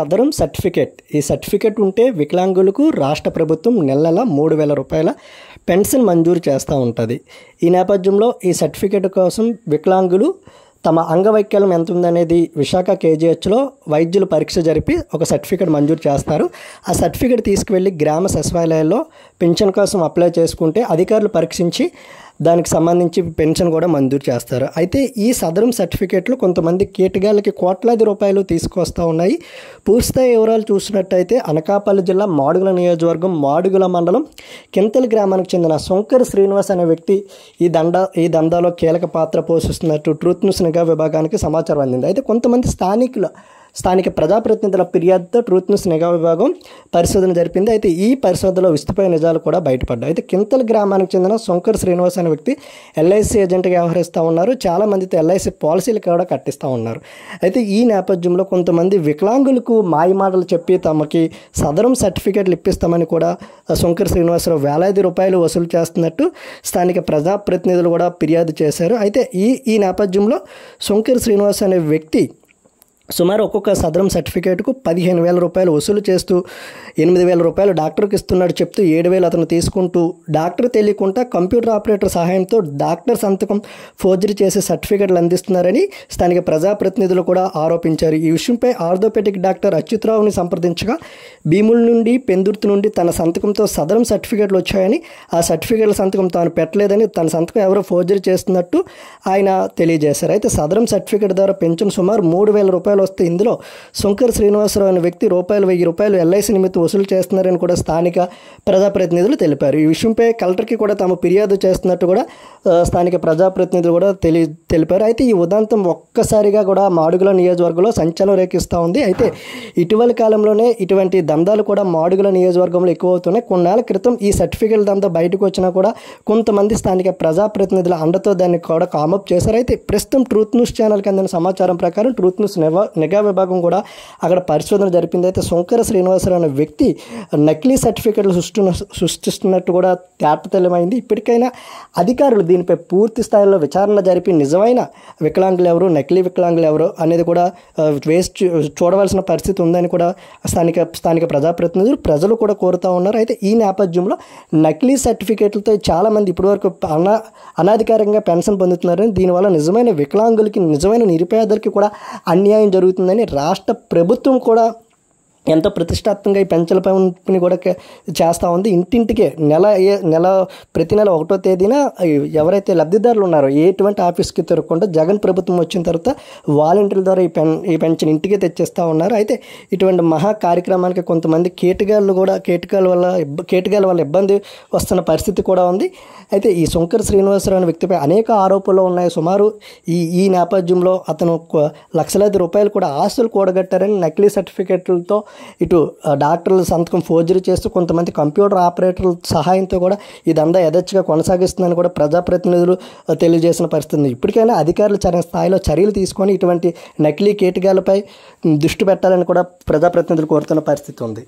సదరం certificate ఈ certificate ఉంటే వికలాంగులకు రాష్ట్ర ప్రభుత్వం నెల నెల మూడు వేల రూపాయల పెన్షన్ మంజూరు చేస్తూ ఉంటుంది ఈ నేపథ్యంలో ఈ సర్టిఫికేట్ కోసం వికలాంగులు తమ అంగవైకల్యం ఎంత ఉందనేది విశాఖ కేజీహెచ్లో వైద్యులు పరీక్ష జరిపి ఒక సర్టిఫికేట్ మంజూరు చేస్తారు ఆ సర్టిఫికేట్ తీసుకువెళ్ళి గ్రామ సచివాలయాల్లో పెన్షన్ కోసం అప్లై చేసుకుంటే అధికారులు పరీక్షించి దానికి సంబంధించి పెన్షన్ కూడా మంజూరు చేస్తారు అయితే ఈ సదరం సర్టిఫికేట్లు కొంతమంది కీటకాలకి కోట్లాది రూపాయలు తీసుకొస్తూ ఉన్నాయి పూర్తిస్థాయి వివరాలు చూసినట్టయితే అనకాపల్లి జిల్లా మాడుగుల నియోజకవర్గం మాడుగుల మండలం కింతలి గ్రామానికి చెందిన శంకర్ శ్రీనివాస్ అనే వ్యక్తి ఈ దండ ఈ దందాలో కీలక పాత్ర పోషిస్తున్నట్టు ట్రూత్ న్యూస్ నిఘా విభాగానికి సమాచారం అందింది అయితే కొంతమంది స్థానికుల స్థానిక ప్రజాప్రతినిధుల ఫిర్యాదుతో ట్రూత్ న్యూస్ నిఘా విభాగం పరిశోధన జరిపింది అయితే ఈ పరిశోధనలో విస్తుపోయిన నిజాలు కూడా బయటపడ్డాయి అయితే కింతల్ గ్రామానికి చెందిన శంకర్ శ్రీనివాస్ అనే వ్యక్తి ఎల్ఐసి ఏజెంట్గా వ్యవహరిస్తూ ఉన్నారు చాలామందితో ఎల్ఐసి పాలసీలు కూడా కట్టిస్తూ ఉన్నారు అయితే ఈ నేపథ్యంలో కొంతమంది వికలాంగులకు మాయమాటలు చెప్పి తమకి సదరం సర్టిఫికేట్లు ఇప్పిస్తామని కూడా శంకర్ శ్రీనివాసరావు వేలాది రూపాయలు వసూలు చేస్తున్నట్టు స్థానిక ప్రజాప్రతినిధులు కూడా ఫిర్యాదు చేశారు అయితే ఈ ఈ నేపథ్యంలో శంకర్ శ్రీనివాస్ అనే వ్యక్తి సుమారు ఒక్కొక్క సదరం సర్టిఫికేట్కు పదిహేను వేల రూపాయలు వసూలు చేస్తూ ఎనిమిది వేల రూపాయలు డాక్టర్కి ఇస్తున్నాడు చెప్తూ ఏడు వేలు అతను తీసుకుంటూ డాక్టర్ తెలియకుండా కంప్యూటర్ ఆపరేటర్ సహాయంతో డాక్టర్ సంతకం ఫోర్జరీ చేసే సర్టిఫికేట్లు అందిస్తున్నారని స్థానిక ప్రజాప్రతినిధులు కూడా ఆరోపించారు ఈ విషయంపై ఆర్థోపెటిక్ డాక్టర్ అచ్యుతరావుని సంప్రదించగా భీముల నుండి పెందుర్తి నుండి తన సంతకంతో సదరం సర్టిఫికేట్లు వచ్చాయని ఆ సర్టిఫికేట్ల సంతకం తాను పెట్టలేదని తన సంతకం ఎవరో ఫోర్జరీ చేస్తున్నట్టు ఆయన తెలియజేశారు అయితే సదరం సర్టిఫికేట్ ద్వారా పెంచిన సుమారు మూడు వేల రూపాయలు వివరాలు వస్తే ఇందులో శంకర్ శ్రీనివాసరావు అనే వ్యక్తి రూపాయలు వెయ్యి రూపాయలు ఎల్ఐసి నిమిత్తం వసూలు చేస్తున్నారని కూడా స్థానిక ప్రజాప్రతినిధులు తెలిపారు ఈ విషయంపై కలెక్టర్కి కూడా తాము ఫిర్యాదు చేస్తున్నట్టు కూడా స్థానిక ప్రజాప్రతినిధులు కూడా తెలి తెలిపారు అయితే ఈ ఉదంతం ఒక్కసారిగా కూడా మాడుగుల నియోజకవర్గంలో సంచలనం రేకిస్తూ ఉంది అయితే ఇటీవల కాలంలోనే ఇటువంటి దందాలు కూడా మాడుగుల నియోజకవర్గంలో ఎక్కువ అవుతున్నాయి కొన్నేళ్ల క్రితం ఈ సర్టిఫికేట్ దందా బయటకు వచ్చినా కూడా కొంతమంది స్థానిక ప్రజాప్రతినిధుల అండతో దాన్ని కూడా కామప్ చేశారు అయితే ప్రస్తుతం ట్రూత్ న్యూస్ ఛానల్కి అందిన సమాచారం ప్రకారం ట్రూత్ న్యూస్ నెవ నిఘా విభాగం కూడా అక్కడ పరిశోధన జరిపింది అయితే శంకర శ్రీనివాసరావు అనే వ్యక్తి నకిలీ సర్టిఫికెట్లు సృష్టి సృష్టిస్తున్నట్టు కూడా తేటతెల్లమైంది ఇప్పటికైనా అధికారులు దీనిపై పూర్తి స్థాయిలో విచారణ జరిపి నిజమైన వికలాంగులు ఎవరు నకిలీ వికలాంగులు ఎవరు అనేది కూడా వేస్ట్ చూడవలసిన పరిస్థితి ఉందని కూడా స్థానిక స్థానిక ప్రజాప్రతినిధులు ప్రజలు కూడా కోరుతూ ఉన్నారు అయితే ఈ నేపథ్యంలో నకిలీ సర్టిఫికేట్లతో చాలామంది ఇప్పటివరకు అనా అనాధికారికంగా పెన్షన్ పొందుతున్నారని దీనివల్ల నిజమైన వికలాంగులకి నిజమైన నిరుపేదలకి కూడా అన్యాయం జరుగుతుందని రాష్ట్ర ప్రభుత్వం కూడా ఎంతో ప్రతిష్టాత్మకంగా ఈ పెంచల పంపిణీ కూడా చేస్తూ ఉంది ఇంటింటికే నెల ఏ నెల ప్రతి నెల ఒకటో తేదీన ఎవరైతే లబ్ధిదారులు ఉన్నారో ఎటువంటి ఆఫీస్కి తిరగకుండా జగన్ ప్రభుత్వం వచ్చిన తర్వాత వాలంటీర్ల ద్వారా ఈ పెన్ ఈ పెన్షన్ ఇంటికే తెచ్చేస్తూ ఉన్నారు అయితే ఇటువంటి మహా కార్యక్రమానికి కొంతమంది కేటగాళ్ళు కూడా కేటగాల వల్ల కేటగాల వల్ల ఇబ్బంది వస్తున్న పరిస్థితి కూడా ఉంది అయితే ఈ శంకర్ శ్రీనివాసరావు అనే వ్యక్తిపై అనేక ఆరోపణలు ఉన్నాయి సుమారు ఈ ఈ నేపథ్యంలో అతను లక్షలాది రూపాయలు కూడా ఆస్తులు కూడగట్టారని నకిలీ సర్టిఫికెట్లతో ఇటు డాక్టర్ల సంతకం ఫోర్జరీ చేస్తూ కొంతమంది కంప్యూటర్ ఆపరేటర్ల సహాయంతో కూడా ఇదంతా యథేచ్ఛగా కొనసాగిస్తుందని కూడా ప్రజాప్రతినిధులు తెలియజేసిన పరిస్థితి ఇప్పటికైనా అధికారులు చర్య స్థాయిలో చర్యలు తీసుకొని ఇటువంటి నకిలీ కేటగాలపై దృష్టి పెట్టాలని కూడా ప్రజాప్రతినిధులు కోరుతున్న పరిస్థితి ఉంది